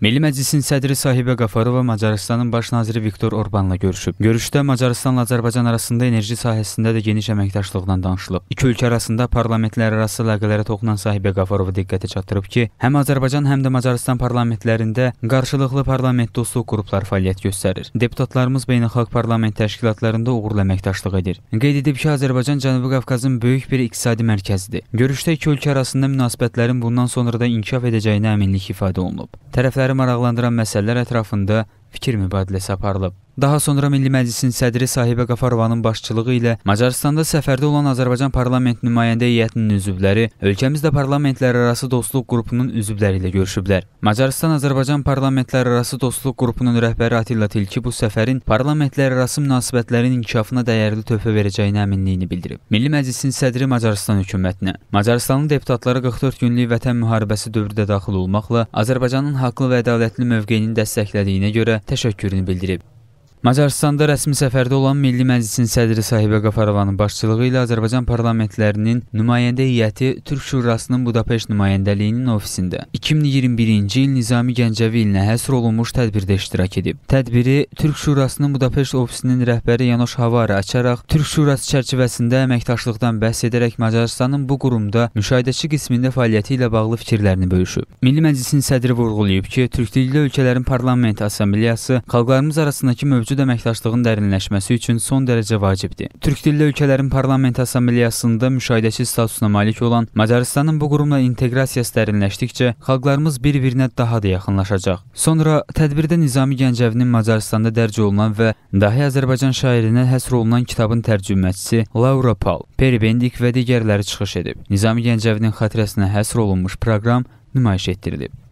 Milli Məclisin sədri Sahibə Qafarova Macarıstanın baş naziri Viktor Orbanla görüşüb. Görüşdə Macarıstanla Azərbaycan arasında enerji sahəsində də geniş əməkdaşlıqdan danışılıb. İki ölkə arasında parlamentlər arası əlaqələrə toxunan Sahibə Qafarova diqqəti çatdırıb ki, həm Azərbaycan həm də Macarıstan parlamentlərində qarşılıqlı parlament dostluq qruplar fəaliyyət göstərir. Deputatlarımız beynəlxalq parlament təşkilatlarında uğurla əməkdaşlıq edir. Qeyd edib ki, Azərbaycan Cənubi Qafqazın böyük bir iqtisadi mərkəzidir. Görüşdə iki ölkə arasında münasibətlərin bundan sonra da inkişaf edəcəyinə əminlik ifadə olunub. Tərəflər şəhəri maraqlandıran məsələlər ətrafında fikir mübadiləsi aparılıb. Daha sonra Milli Məclisin sədri Sahibə Qafarovanın başçılığı ilə Macaristanda səfərdə olan Azərbaycan parlament nümayəndə heyətinin üzvləri ölkəmizdə parlamentlərarası dostluq qrupunun üzvləri ilə görüşüblər. Macaristan-Azərbaycan parlamentlərarası dostluq qrupunun rəhbəri Atilla Tilki bu səfərin parlamentlərarası münasibətlərin inkişafına dəyərli töhfə verəcəyinə əminliyini bildirib. Milli Məclisin sədri Macaristan hökumətinə, Macaristanın deputatları 44 günlük vətən müharibəsi dövrü də daxil olmaqla Azərbaycanın haqlı və ədalətli mövqeyinin dəstəklədiyinə görə təşəkkürünü bildirib. Macaristanda rəsmi səfərdə olan Milli Məclisin sədri Sahibə Qafarovanın başçılığı ilə Azərbaycan parlamentlərinin nümayəndə heyəti Türk Şurasının Budapeşt nümayəndəliyinin ofisində 2021-ci il Nizami Gəncəvi ilinə həsr olunmuş tədbirdə iştirak edib. Tədbiri Türk Şurasının Budapeşt ofisinin rəhbəri Yanoş Havari açaraq Türk Şurası çərçivəsində əməkdaşlıqdan bəhs edərək Macaristanın bu qurumda müşahidəçi qismində fəaliyyəti ilə bağlı fikirlərini bölüşüb. Milli Məclisin sədri vurğulayıb ki, türkdilli ölkələrin parlament assambleyası xalqlarımız arasındakı mövcud mövcud əməkdaşlığın dərinləşməsi üçün son dərəcə vacibdir. Türk dilli ölkələrin parlament assambleyasında müşahidəçi statusuna malik olan Macarıstanın bu qurumla inteqrasiyası dərinləşdikcə xalqlarımız bir-birinə daha da yaxınlaşacaq. Sonra tədbirdə Nizami Gəncəvinin Macarıstanda dərc olunan və dahi Azərbaycan şairinə həsr olunan kitabın tərcüməçisi Laura Pal, Peri Bendik və digərləri çıxış edib. Nizami Gəncəvinin xatirəsinə həsr olunmuş proqram nümayiş etdirilib.